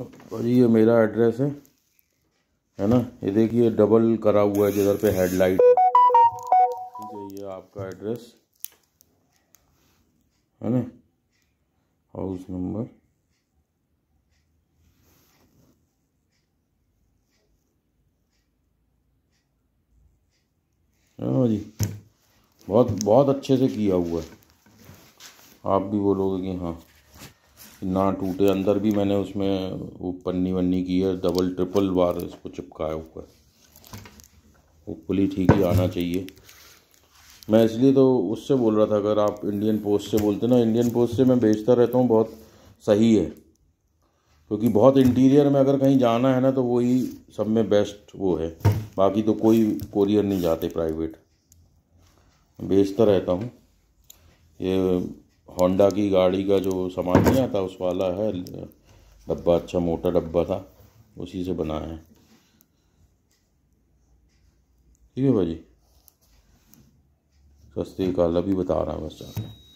और ये मेरा एड्रेस है है ना ये देखिए डबल करा हुआ है जिधर पे हेडलाइट ठीक है ये आपका एड्रेस है ना हाउस नंबर हाँ जी बहुत बहुत अच्छे से किया हुआ है आप भी बोलोगे कि हाँ ना टूटे अंदर भी मैंने उसमें वो पन्नी वन्नी की है डबल ट्रिपल बार इसको चिपकाया ऊपर पुली ठीक ही आना चाहिए मैं इसलिए तो उससे बोल रहा था अगर आप इंडियन पोस्ट से बोलते ना इंडियन पोस्ट से मैं बेचता रहता हूँ बहुत सही है क्योंकि बहुत इंटीरियर में अगर कहीं जाना है ना तो वही सब में बेस्ट वो है बाकी तो कोई कोरियर नहीं जाते प्राइवेट बेचता रहता हूँ ये होंडा की गाड़ी का जो सामान नहीं आता उस वाला है डब्बा अच्छा मोटा डब्बा था उसी से बना है ठीक है भाजी सस्ते काला भी बता रहा हूँ बस आपको